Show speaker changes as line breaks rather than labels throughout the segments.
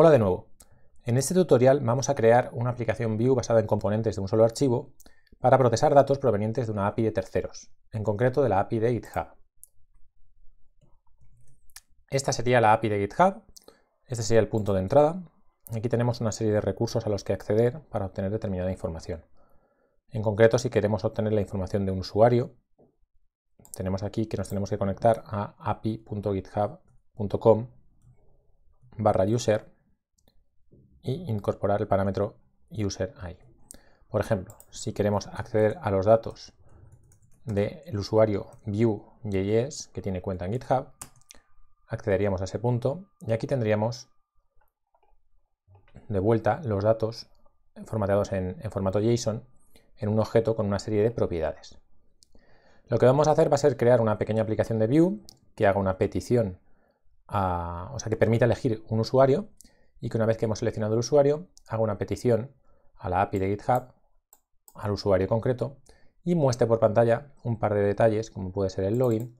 Hola de nuevo. En este tutorial vamos a crear una aplicación Vue basada en componentes de un solo archivo para procesar datos provenientes de una API de terceros, en concreto de la API de GitHub. Esta sería la API de GitHub, este sería el punto de entrada. Aquí tenemos una serie de recursos a los que acceder para obtener determinada información. En concreto, si queremos obtener la información de un usuario, tenemos aquí que nos tenemos que conectar a api.github.com barra user y incorporar el parámetro user ahí. Por ejemplo, si queremos acceder a los datos del usuario view.js que tiene cuenta en GitHub, accederíamos a ese punto y aquí tendríamos de vuelta los datos formateados en, en, formato JSON en un objeto con una serie de propiedades. Lo que vamos a hacer va a ser crear una pequeña aplicación de view que haga una petición, o sea, que permita elegir un usuario y que una vez que hemos seleccionado el usuario, haga una petición a la API de GitHub, al usuario concreto, y muestre por pantalla un par de detalles, como puede ser el login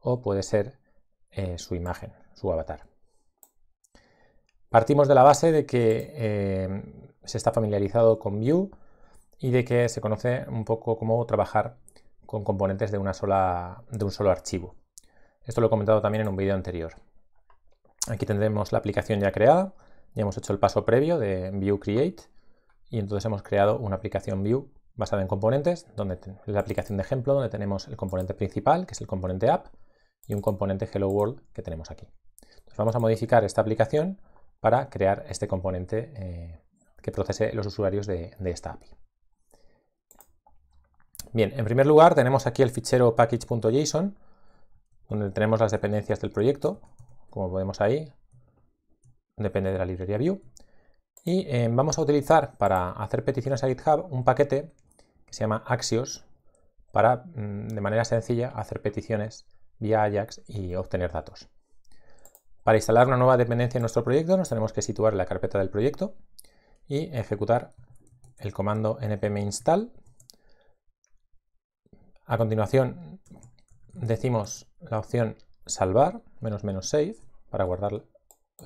o puede ser eh, su imagen, su avatar. Partimos de la base de que eh, se está familiarizado con Vue y de que se conoce un poco cómo trabajar con componentes de, una sola, de un solo archivo. Esto lo he comentado también en un vídeo anterior. Aquí tendremos la aplicación ya creada, ya hemos hecho el paso previo de View Create y entonces hemos creado una aplicación View basada en componentes, donde la aplicación de ejemplo, donde tenemos el componente principal, que es el componente app, y un componente hello world que tenemos aquí. vamos a modificar esta aplicación para crear este componente eh, que procese los usuarios de, de esta API. Bien, en primer lugar tenemos aquí el fichero package.json, donde tenemos las dependencias del proyecto, como podemos ahí, depende de la librería View. Y eh, vamos a utilizar para hacer peticiones a GitHub un paquete que se llama Axios para, mm, de manera sencilla, hacer peticiones vía Ajax y obtener datos. Para instalar una nueva dependencia en nuestro proyecto nos tenemos que situar en la carpeta del proyecto y ejecutar el comando npm install. A continuación decimos la opción salvar, menos menos save, para guardar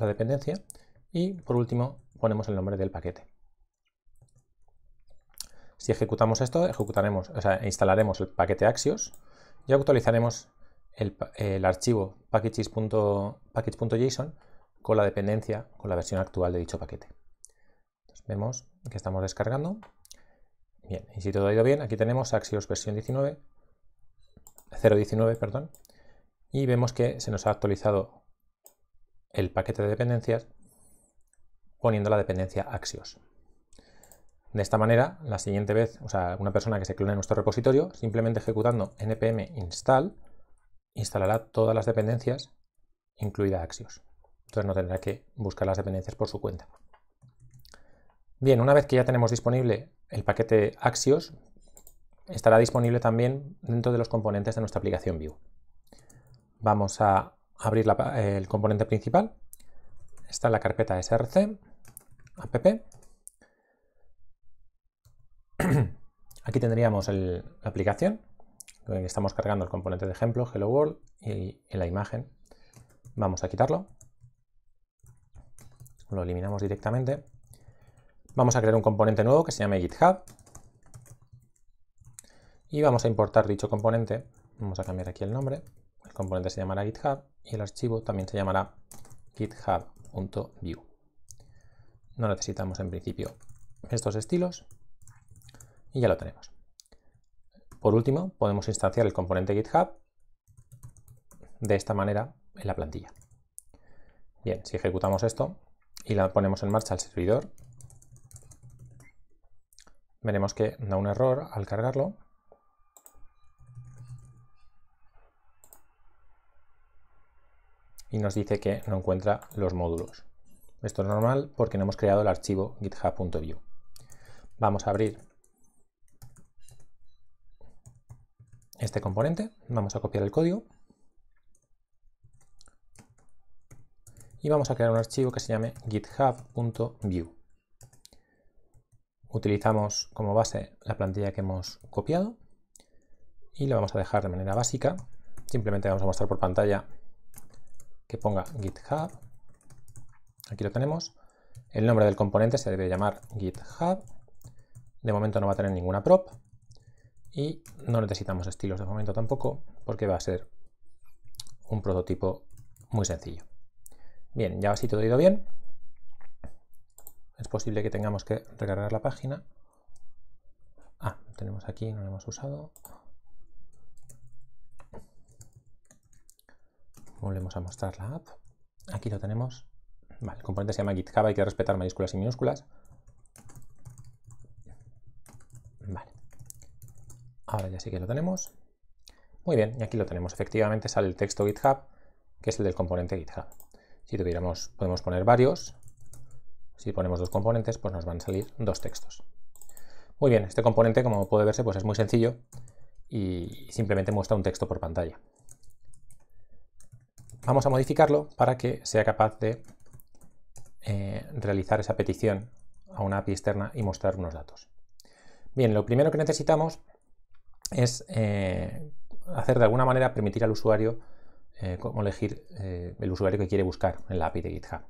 la dependencia y por último ponemos el nombre del paquete. Si ejecutamos esto, ejecutaremos, o sea, instalaremos el paquete Axios y actualizaremos el, el archivo package.json con la dependencia, con la versión actual de dicho paquete. vemos que estamos descargando. Bien, y si todo ha ido bien, aquí tenemos Axios versión 19, 0.19, perdón, y vemos que se nos ha actualizado el paquete de dependencias poniendo la dependencia Axios. De esta manera, la siguiente vez, o sea, una persona que se clone en nuestro repositorio, simplemente ejecutando npm install, instalará todas las dependencias, incluida Axios. Entonces no tendrá que buscar las dependencias por su cuenta. Bien, una vez que ya tenemos disponible el paquete Axios, estará disponible también dentro de los componentes de nuestra aplicación Vue. Vamos a abrir el componente principal. Está en la carpeta src, app. Aquí tendríamos la aplicación, estamos cargando el componente de ejemplo, hello world, y, y la imagen. Vamos a quitarlo. Lo eliminamos directamente. Vamos a crear un componente nuevo que se llame GitHub. Y vamos a importar dicho componente. Vamos a cambiar aquí el nombre componente se llamará GitHub y el archivo también se llamará github.view. No necesitamos en principio estos estilos y ya lo tenemos. Por último, podemos instanciar el componente GitHub de esta manera en la plantilla. Bien, si ejecutamos esto y la ponemos en marcha al servidor, veremos que da un error al cargarlo y nos dice que no encuentra los módulos. Esto es normal porque no hemos creado el archivo github.view. Vamos a abrir este componente, vamos a copiar el código y vamos a crear un archivo que se llame github.view. Utilizamos como base la plantilla que hemos copiado y lo vamos a dejar de manera básica. Simplemente vamos a mostrar por pantalla que ponga GitHub. Aquí lo tenemos. El nombre del componente se debe llamar GitHub. De momento no va a tener ninguna prop. Y no necesitamos estilos de momento tampoco, porque va a ser un prototipo muy sencillo. Bien, ya así todo ha ido bien. Es posible que tengamos que recargar la página. Ah, tenemos aquí, no lo hemos usado. volvemos a mostrar la app. Aquí lo tenemos. el componente se llama GitHub, hay que respetar mayúsculas y minúsculas. Vale. Ahora ya sí que lo tenemos. Muy bien, y aquí lo tenemos. Efectivamente sale el texto GitHub, que es el del componente GitHub. Si tuviéramos, podemos poner varios. Si ponemos dos componentes, pues nos van a salir dos textos. Muy bien, este componente, como puede verse, pues es muy sencillo y simplemente muestra un texto por pantalla. Vamos a modificarlo para que sea capaz de eh, realizar esa petición a una API externa y mostrar unos datos. Bien, lo primero que necesitamos es eh, hacer de alguna manera permitir al usuario eh, elegir el usuario que quiere buscar en la API de GitHub.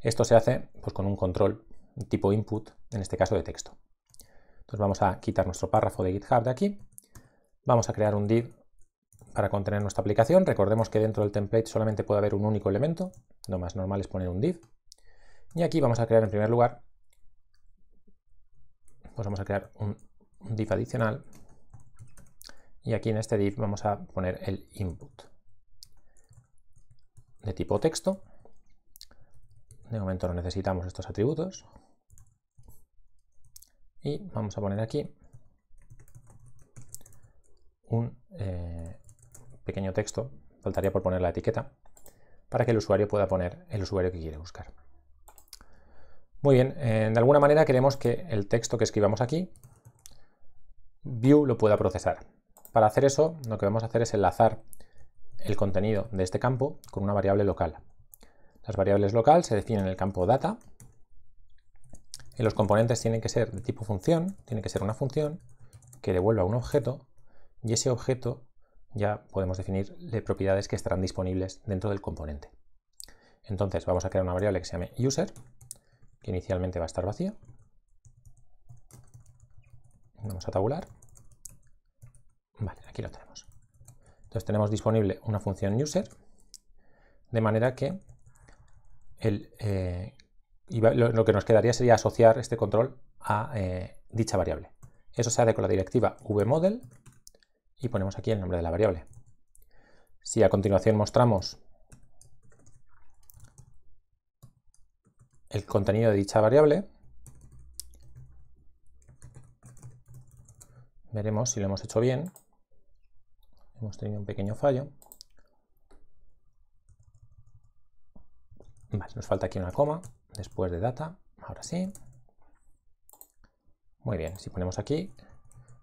Esto se hace pues, con un control tipo input, en este caso de texto. Entonces vamos a quitar nuestro párrafo de GitHub de aquí. Vamos a crear un div para contener nuestra aplicación. Recordemos que dentro del template solamente puede haber un único elemento, lo más normal es poner un div. Y aquí vamos a crear en primer lugar, pues vamos a crear un, div adicional y aquí en este div vamos a poner el input de tipo texto. De momento no necesitamos estos atributos. Y vamos a poner aquí un, eh, pequeño texto, faltaría por poner la etiqueta, para que el usuario pueda poner el usuario que quiere buscar. Muy bien, de alguna manera queremos que el texto que escribamos aquí, View lo pueda procesar. Para hacer eso, lo que vamos a hacer es enlazar el contenido de este campo con una variable local. Las variables local se definen en el campo data y los componentes tienen que ser de tipo función, tiene que ser una función que devuelva un objeto y ese objeto ya podemos definir las propiedades que estarán disponibles dentro del componente. Entonces vamos a crear una variable que se llame user, que inicialmente va a estar vacía. Vamos a tabular. Vale, aquí lo tenemos. Entonces tenemos disponible una función user, de manera que el, eh, lo, que nos quedaría sería asociar este control a eh, dicha variable. Eso se hace con la directiva vmodel, y ponemos aquí el nombre de la variable. Si a continuación mostramos el contenido de dicha variable, veremos si lo hemos hecho bien. Hemos tenido un pequeño fallo. Vale, nos falta aquí una coma después de data. Ahora sí. Muy bien, si ponemos aquí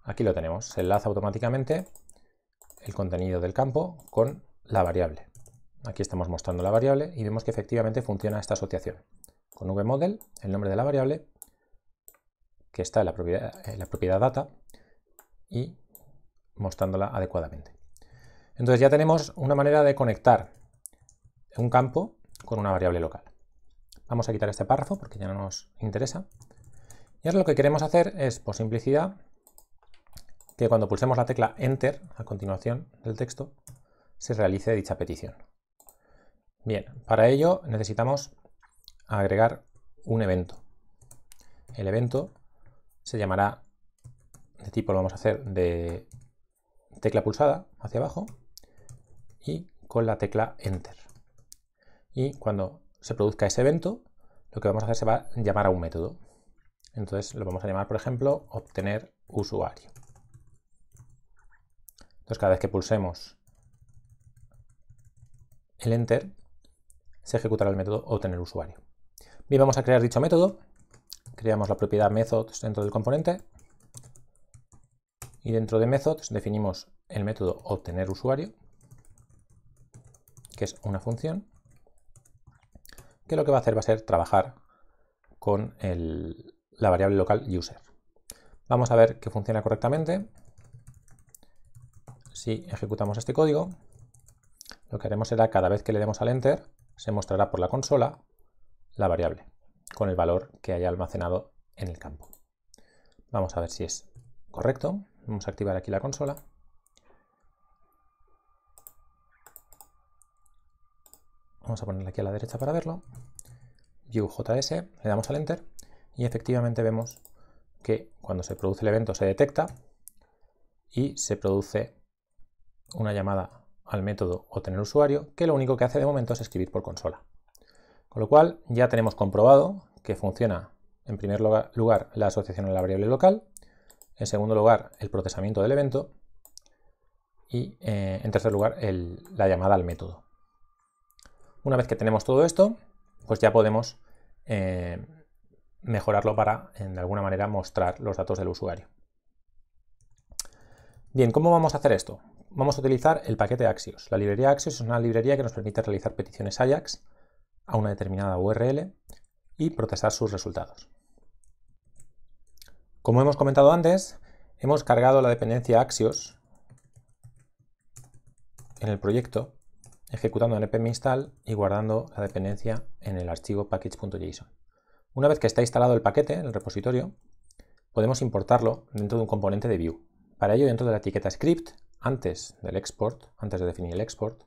Aquí lo tenemos. Se enlaza automáticamente el contenido del campo con la variable. Aquí estamos mostrando la variable y vemos que efectivamente funciona esta asociación. Con vmodel, el nombre de la variable, que está en la propiedad, la propiedad data, y mostrándola adecuadamente. Entonces ya tenemos una manera de conectar un campo con una variable local. Vamos a quitar este párrafo porque ya no nos interesa. Y ahora lo que queremos hacer es, por simplicidad, que cuando pulsemos la tecla Enter a continuación del texto se realice dicha petición. Bien, para ello necesitamos agregar un evento. El evento se llamará, de tipo lo vamos a hacer de tecla pulsada hacia abajo y con la tecla Enter. Y cuando se produzca ese evento, lo que vamos a hacer se va a llamar a un método. Entonces lo vamos a llamar, por ejemplo, obtener usuario. Entonces cada vez que pulsemos el Enter, se ejecutará el método obtener usuario. Bien, vamos a crear dicho método. Creamos la propiedad methods dentro del componente. Y dentro de methods definimos el método obtener usuario, que es una función, que lo que va a hacer va a ser trabajar con la variable local user. Vamos a ver que funciona correctamente si ejecutamos este código, lo que haremos será cada vez que le demos al Enter, se mostrará por la consola la variable con el valor que haya almacenado en el campo. Vamos a ver si es correcto. Vamos a activar aquí la consola. Vamos a ponerla aquí a la derecha para verlo. UJS, le damos al Enter y efectivamente vemos que cuando se produce el evento se detecta y se produce una llamada al método o tener usuario, que lo único que hace de momento es escribir por consola. Con lo cual ya tenemos comprobado que funciona en primer lugar la asociación a la variable local, en segundo lugar el procesamiento del evento y eh, en tercer lugar la llamada al método. Una vez que tenemos todo esto, pues ya podemos eh, mejorarlo para de alguna manera mostrar los datos del usuario. Bien, ¿cómo vamos a hacer esto? vamos a utilizar el paquete Axios. La librería Axios es una librería que nos permite realizar peticiones AJAX a una determinada URL y procesar sus resultados. Como hemos comentado antes, hemos cargado la dependencia Axios en el proyecto, ejecutando el npm install y guardando la dependencia en el archivo package.json. Una vez que está instalado el paquete en el repositorio, podemos importarlo dentro de un componente de view. Para ello, dentro de la etiqueta script, antes del export, antes de definir el export,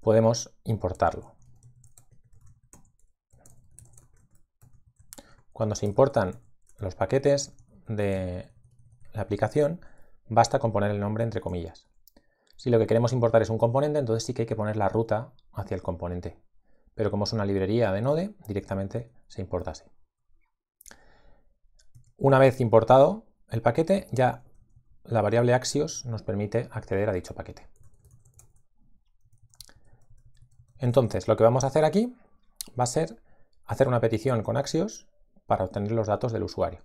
podemos importarlo. Cuando se importan los paquetes de la aplicación, basta con poner el nombre entre comillas. Si lo que queremos importar es un componente, entonces sí que hay que poner la ruta hacia el componente. Pero como es una librería de Node, directamente se importa así. Una vez importado el paquete, ya la variable axios nos permite acceder a dicho paquete. Entonces, lo que vamos a hacer aquí va a ser hacer una petición con axios para obtener los datos del usuario.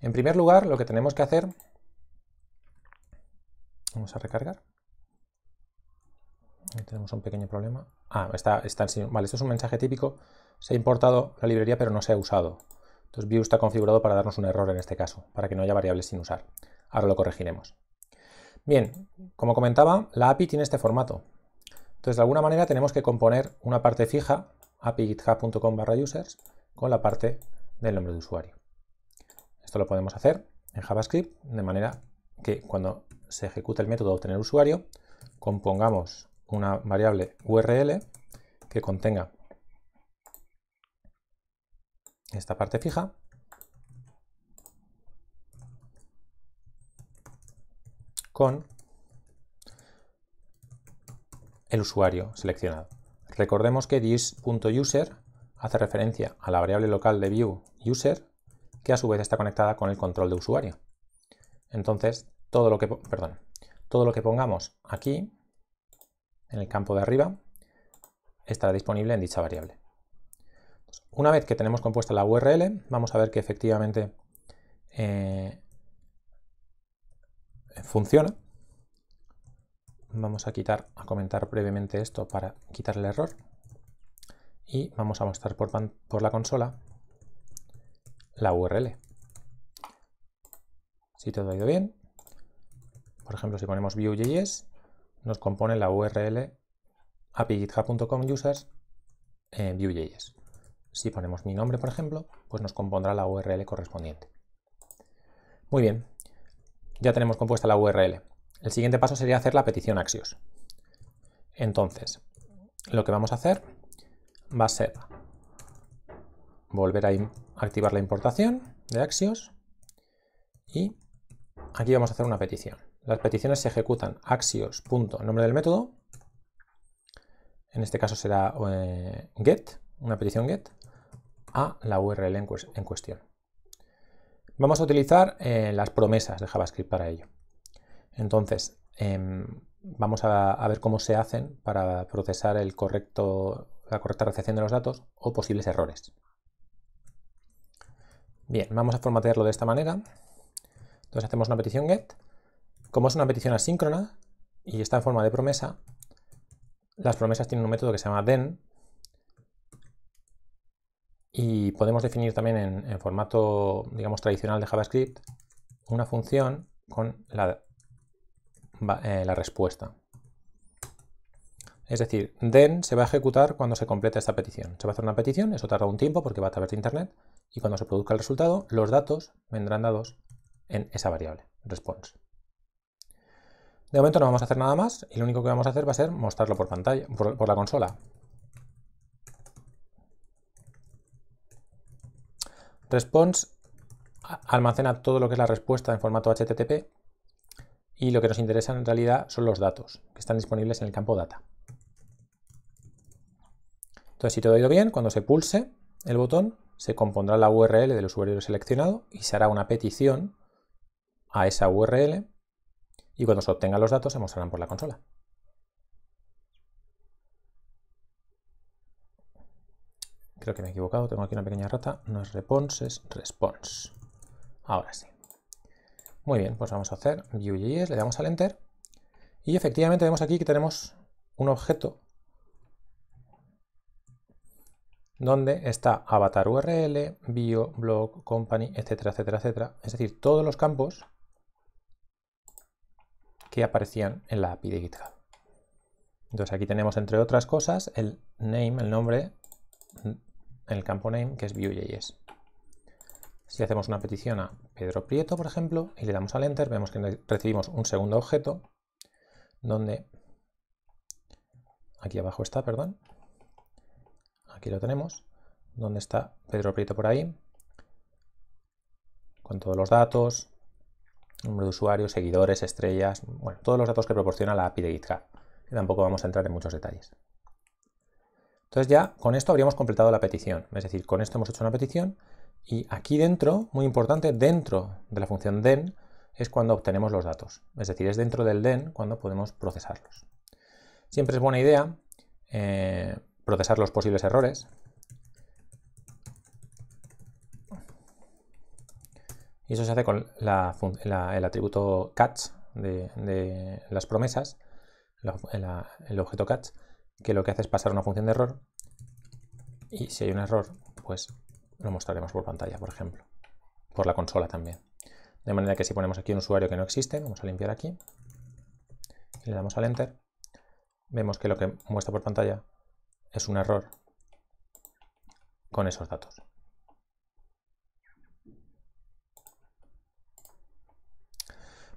En primer lugar, lo que tenemos que hacer... Vamos a recargar. tenemos un pequeño problema. Ah, está, está Vale, esto es un mensaje típico. Se ha importado la librería, pero no se ha usado. Entonces, view está configurado para darnos un error en este caso, para que no haya variables sin usar. Ahora lo corregiremos. Bien, como comentaba, la API tiene este formato. Entonces, de alguna manera tenemos que componer una parte fija, api.github.com users, con la parte del nombre de usuario. Esto lo podemos hacer en JavaScript, de manera que cuando se ejecute el método obtener usuario, compongamos una variable URL que contenga esta parte fija con el usuario seleccionado. Recordemos que this.user hace referencia a la variable local de view user que a su vez está conectada con el control de usuario. Entonces, todo lo que, perdón, todo lo que pongamos aquí, en el campo de arriba, estará disponible en dicha variable. Una vez que tenemos compuesta la URL, vamos a ver que efectivamente eh, funciona. Vamos a quitar, a comentar brevemente esto para quitar el error. Y vamos a mostrar por, la consola la URL. Si todo ha ido bien, por ejemplo, si ponemos view.js nos compone la URL api.github.com users eh, Si ponemos mi nombre, por ejemplo, pues nos compondrá la URL correspondiente. Muy bien, ya tenemos compuesta la URL. El siguiente paso sería hacer la petición Axios. Entonces, lo que vamos a hacer va a ser volver a activar la importación de Axios y aquí vamos a hacer una petición. Las peticiones se ejecutan axios.nombre del método, en este caso será eh, get, una petición get, a la URL en cuestión. Vamos a utilizar eh, las promesas de JavaScript para ello. Entonces, em, vamos a, ver cómo se hacen para procesar la correcta recepción de los datos o posibles errores. Bien, vamos a formatearlo de esta manera. Entonces hacemos una petición get. Como es una petición asíncrona y está en forma de promesa, las promesas tienen un método que se llama den, y podemos definir también en, formato, digamos, tradicional de JavaScript una función con eh, la, respuesta. Es decir, then se va a ejecutar cuando se complete esta petición. Se va a hacer una petición, eso tarda un tiempo porque va a través de internet, y cuando se produzca el resultado, los datos vendrán dados en esa variable, response. De momento no vamos a hacer nada más, y lo único que vamos a hacer va a ser mostrarlo por pantalla, por la consola. Response almacena todo lo que es la respuesta en formato HTTP y lo que nos interesa en realidad son los datos que están disponibles en el campo data. Entonces, si todo ha ido bien, cuando se pulse el botón, se compondrá la URL del usuario seleccionado y se hará una petición a esa URL y cuando se obtengan los datos se mostrarán por la consola. creo que me he equivocado, tengo aquí una pequeña rata, no es response, response. Ahora sí. Muy bien, pues vamos a hacer Vue.js, le damos al Enter, y efectivamente vemos aquí que tenemos un objeto donde está avatar URL, bio, blog, company, etcétera, etcétera, etcétera. Es decir, todos los campos que aparecían en la API de GitHub. Entonces aquí tenemos, entre otras cosas, el name, el nombre en el campo name que es Vue.js. Si hacemos una petición a Pedro Prieto, por ejemplo, y le damos al Enter, vemos que recibimos un segundo objeto donde, aquí abajo está, perdón, aquí lo tenemos, donde está Pedro Prieto por ahí, con todos los datos, número de usuarios, seguidores, estrellas, bueno, todos los datos que proporciona la API de GitHub. Y tampoco vamos a entrar en muchos detalles. Entonces ya con esto habríamos completado la petición. Es decir, con esto hemos hecho una petición y aquí dentro, muy importante, dentro de la función den es cuando obtenemos los datos. Es decir, es dentro del den cuando podemos procesarlos. Siempre es buena idea eh, procesar los posibles errores. Y eso se hace con el atributo catch de, las promesas, el objeto catch, que lo que hace es pasar una función de error y si hay un error, pues lo mostraremos por pantalla, por ejemplo, por la consola también. De manera que si ponemos aquí un usuario que no existe, vamos a limpiar aquí y le damos al Enter, vemos que lo que muestra por pantalla es un error con esos datos.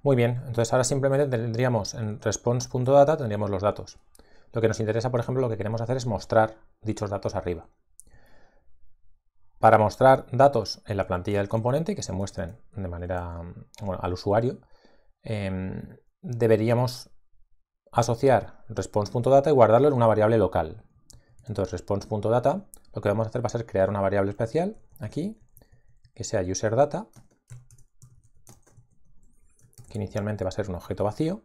Muy bien, entonces ahora simplemente tendríamos en response.data tendríamos los datos. Lo que nos interesa, por ejemplo, lo que queremos hacer es mostrar dichos datos arriba. Para mostrar datos en la plantilla del componente que se muestren de manera al usuario, em, deberíamos asociar response.data y guardarlo en una variable local. Entonces, response.data, lo que vamos a hacer va a ser crear una variable especial aquí, que sea userData, que inicialmente va a ser un objeto vacío,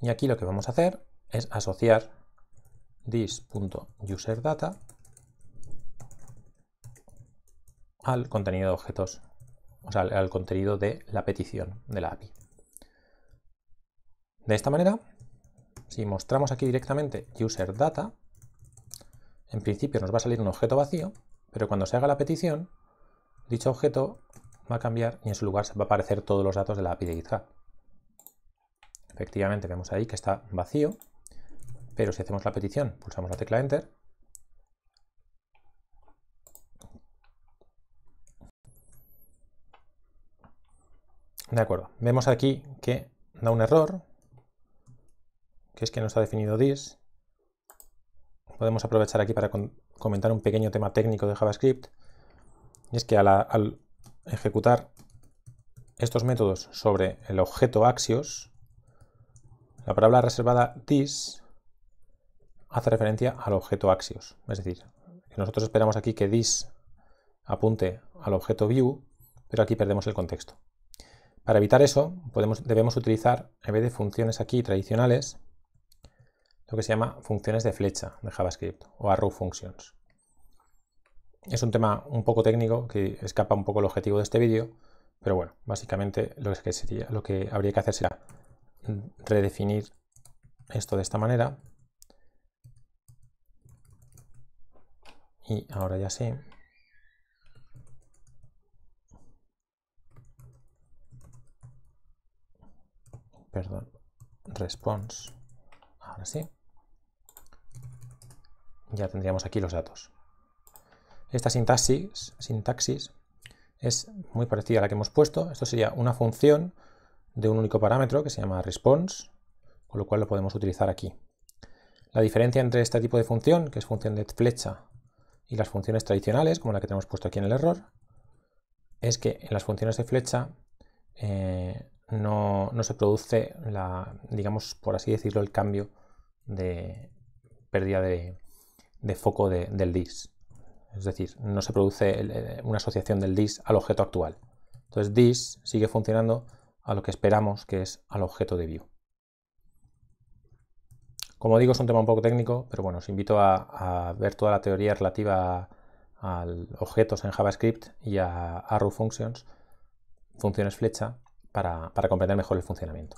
Y aquí lo que vamos a hacer es asociar this.userdata al contenido de objetos, o sea, al contenido de la petición de la API. De esta manera, si mostramos aquí directamente userData, en principio nos va a salir un objeto vacío, pero cuando se haga la petición, dicho objeto va a cambiar y en su lugar se va a aparecer todos los datos de la API de GitHub. Efectivamente, vemos ahí que está vacío, pero si hacemos la petición, pulsamos la tecla Enter, De acuerdo, vemos aquí que da un error, que es que no está definido this. Podemos aprovechar aquí para comentar un pequeño tema técnico de JavaScript, y es que al, al ejecutar estos métodos sobre el objeto axios, la palabra reservada this hace referencia al objeto axios. Es decir, que nosotros esperamos aquí que this apunte al objeto view, pero aquí perdemos el contexto. Para evitar eso, debemos utilizar, en vez de funciones aquí tradicionales, lo que se llama funciones de flecha de JavaScript o arrow functions. Es un tema un poco técnico que escapa un poco el objetivo de este vídeo, pero bueno, básicamente lo que, sería, lo que habría que hacer será redefinir esto de esta manera. Y ahora ya sí. Perdón. Response. Ahora sí. Ya tendríamos aquí los datos. Esta sintaxis, sintaxis es muy parecida a la que hemos puesto. Esto sería una función de un único parámetro que se llama response, con lo cual lo podemos utilizar aquí. La diferencia entre este tipo de función, que es función de flecha, y las funciones tradicionales, como la que tenemos puesto aquí en el error, es que en las funciones de flecha eh, no, se produce, la, digamos, por así decirlo, el cambio de pérdida de, de foco del dis. Es decir, no se produce eh, una asociación del dis al objeto actual. Entonces dis sigue funcionando a lo que esperamos, que es al objeto de view. Como digo, es un tema un poco técnico, pero bueno, os invito a, ver toda la teoría relativa a, objetos en JavaScript y a arrow functions, funciones flecha, para, para comprender mejor el funcionamiento.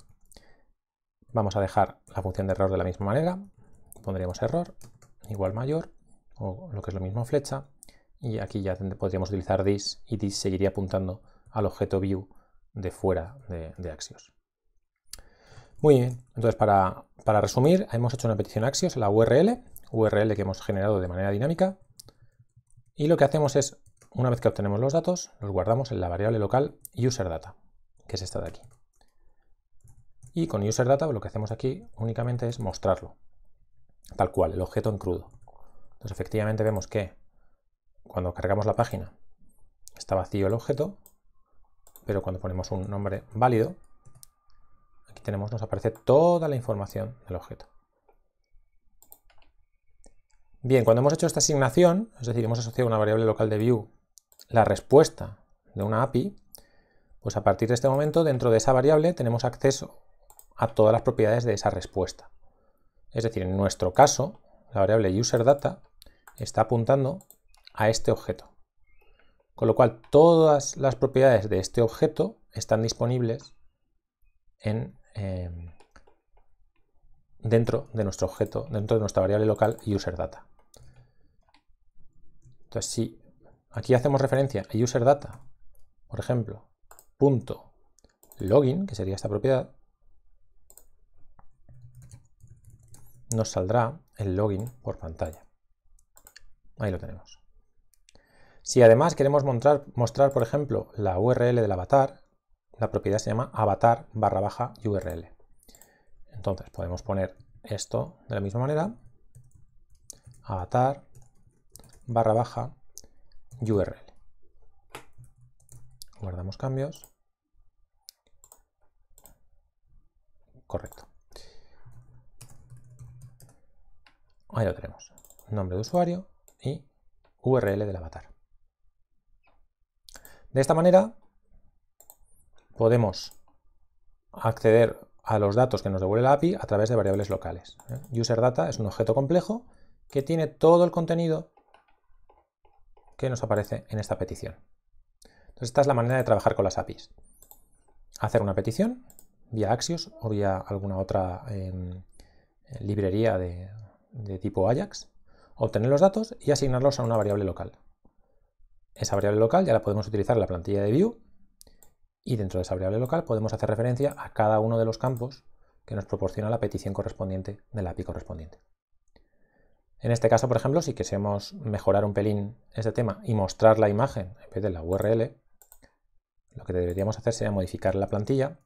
Vamos a dejar la función de error de la misma manera. Pondríamos error igual mayor, o lo que es lo mismo flecha, y aquí ya podríamos utilizar this, y this seguiría apuntando al objeto view de fuera de, Axios. Muy bien, entonces para, para, resumir, hemos hecho una petición a Axios, la URL, URL que hemos generado de manera dinámica, y lo que hacemos es, una vez que obtenemos los datos, los guardamos en la variable local userData, que es esta de aquí. Y con userData lo que hacemos aquí únicamente es mostrarlo, tal cual, el objeto en crudo. Entonces efectivamente vemos que cuando cargamos la página está vacío el objeto pero cuando ponemos un nombre válido, aquí tenemos, nos aparece toda la información del objeto. Bien, cuando hemos hecho esta asignación, es decir, hemos asociado una variable local de view, la respuesta de una API, pues a partir de este momento, dentro de esa variable, tenemos acceso a todas las propiedades de esa respuesta. Es decir, en nuestro caso, la variable userData está apuntando a este objeto. Con lo cual, todas las propiedades de este objeto están disponibles em, dentro de nuestro objeto, dentro de nuestra variable local userData. Entonces, si aquí hacemos referencia a userData, por ejemplo, punto login, que sería esta propiedad, nos saldrá el login por pantalla. Ahí lo tenemos. Si además queremos mostrar, mostrar, por ejemplo, la URL del avatar, la propiedad se llama avatar barra baja URL. Entonces podemos poner esto de la misma manera, avatar barra baja URL. Guardamos cambios. Correcto. Ahí lo tenemos. Nombre de usuario y URL del avatar. De esta manera podemos acceder a los datos que nos devuelve la API a través de variables locales. ¿eh? UserData es un objeto complejo que tiene todo el contenido que nos aparece en esta petición. Entonces esta es la manera de trabajar con las APIs. Hacer una petición vía Axios o vía alguna otra em, librería de tipo Ajax, obtener los datos y asignarlos a una variable local esa variable local ya la podemos utilizar en la plantilla de view y dentro de esa variable local podemos hacer referencia a cada uno de los campos que nos proporciona la petición correspondiente de la API correspondiente. En este caso, por ejemplo, si quisiéramos mejorar un pelín este tema y mostrar la imagen en vez de la URL, lo que deberíamos hacer sería modificar la plantilla.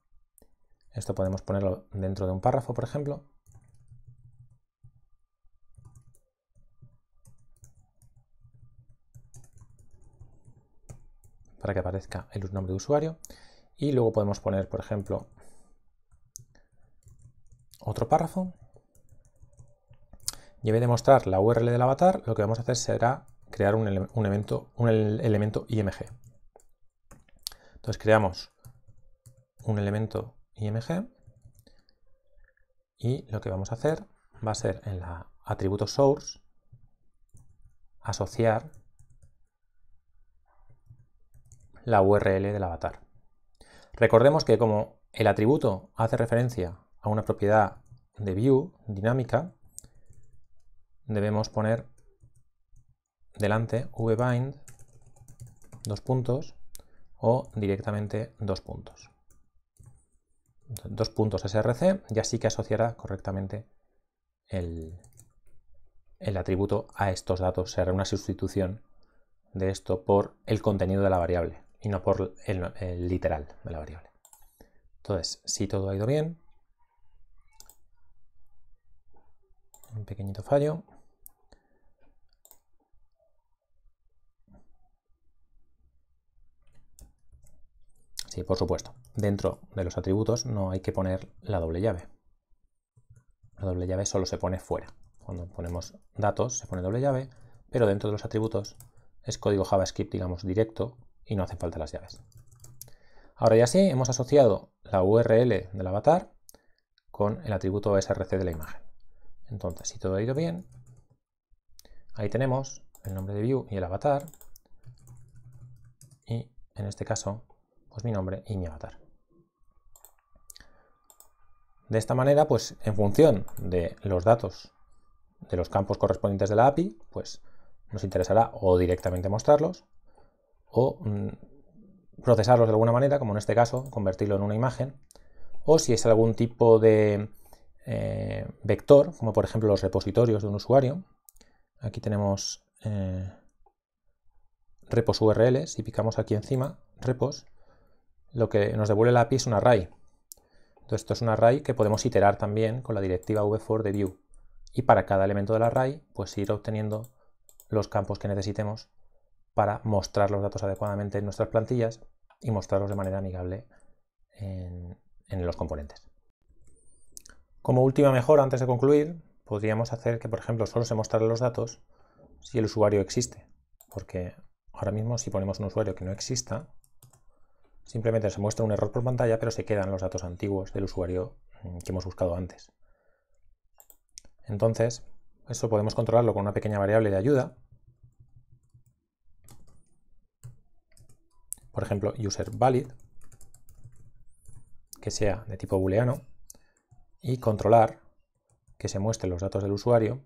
Esto podemos ponerlo dentro de un párrafo, por ejemplo, para que aparezca el nombre de usuario. Y luego podemos poner, por ejemplo, otro párrafo. Y en vez de mostrar la URL del avatar, lo que vamos a hacer será crear un, un elemento IMG. Entonces creamos un elemento IMG y lo que vamos a hacer va a ser en el atributo source asociar la URL del avatar. Recordemos que como el atributo hace referencia a una propiedad de view dinámica, debemos poner delante vbind dos puntos o directamente dos puntos. Dos puntos src y así que asociará correctamente el, atributo a estos datos. será una sustitución de esto por el contenido de la variable y no por el, literal de la variable. Entonces, si todo ha ido bien, un pequeñito fallo. Sí, por supuesto. Dentro de los atributos no hay que poner la doble llave. La doble llave solo se pone fuera. Cuando ponemos datos se pone doble llave, pero dentro de los atributos es código JavaScript, digamos, directo, y no hace falta las llaves. Ahora ya sí, hemos asociado la URL del avatar con el atributo src de la imagen. Entonces, si todo ha ido bien, ahí tenemos el nombre de view y el avatar, y en este caso, pues mi nombre y mi avatar. De esta manera, pues en función de los datos de los campos correspondientes de la API, pues nos interesará o directamente mostrarlos o mm, procesarlos de alguna manera, como en este caso, convertirlo en una imagen, o si es algún tipo de eh, vector, como por ejemplo los repositorios de un usuario. Aquí tenemos eh, repos URLs si picamos aquí encima, repos, lo que nos devuelve la API es un array. Entonces esto es un array que podemos iterar también con la directiva v4 de view. Y para cada elemento del array, pues ir obteniendo los campos que necesitemos para mostrar los datos adecuadamente en nuestras plantillas y mostrarlos de manera amigable en, los componentes. Como última mejora, antes de concluir, podríamos hacer que, por ejemplo, solo se mostraran los datos si el usuario existe. Porque ahora mismo si ponemos un usuario que no exista, simplemente se muestra un error por pantalla, pero se quedan los datos antiguos del usuario mm, que hemos buscado antes. Entonces, eso podemos controlarlo con una pequeña variable de ayuda, por ejemplo, user valid, que sea de tipo booleano, y controlar que se muestren los datos del usuario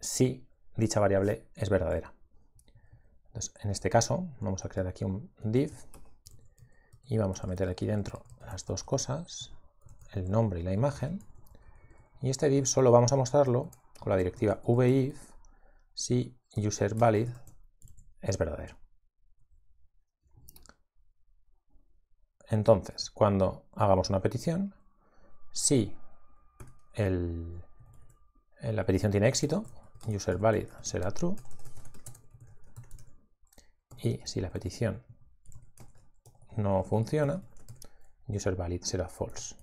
si dicha variable es verdadera. en este caso, vamos a crear aquí un div y vamos a meter aquí dentro las dos cosas, el nombre y la imagen. Y este div solo vamos a mostrarlo con la directiva vif si userValid es verdadero. Entonces, cuando hagamos una petición, si la petición tiene éxito, user valid será true. Y si la petición no funciona, user valid será false.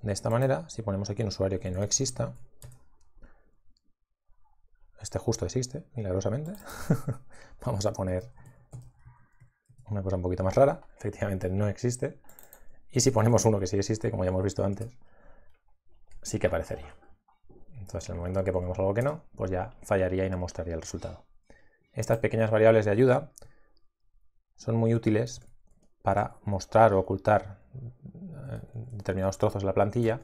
De esta manera, si ponemos aquí un usuario que no exista, este justo existe, milagrosamente, vamos a poner una cosa un poquito más rara, efectivamente no existe. Y si ponemos uno que sí existe, como ya hemos visto antes, sí que aparecería. Entonces, en el momento en que pongamos algo que no, pues ya fallaría y no mostraría el resultado. Estas pequeñas variables de ayuda son muy útiles para mostrar o ocultar eh, determinados trozos de la plantilla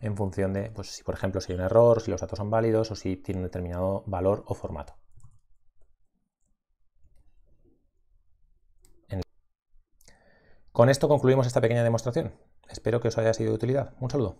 en función de pues, si, por ejemplo, si hay un error, si los datos son válidos o si tiene un determinado valor o formato. Con esto concluimos esta pequeña demostración. Espero que os haya sido de utilidad. Un saludo.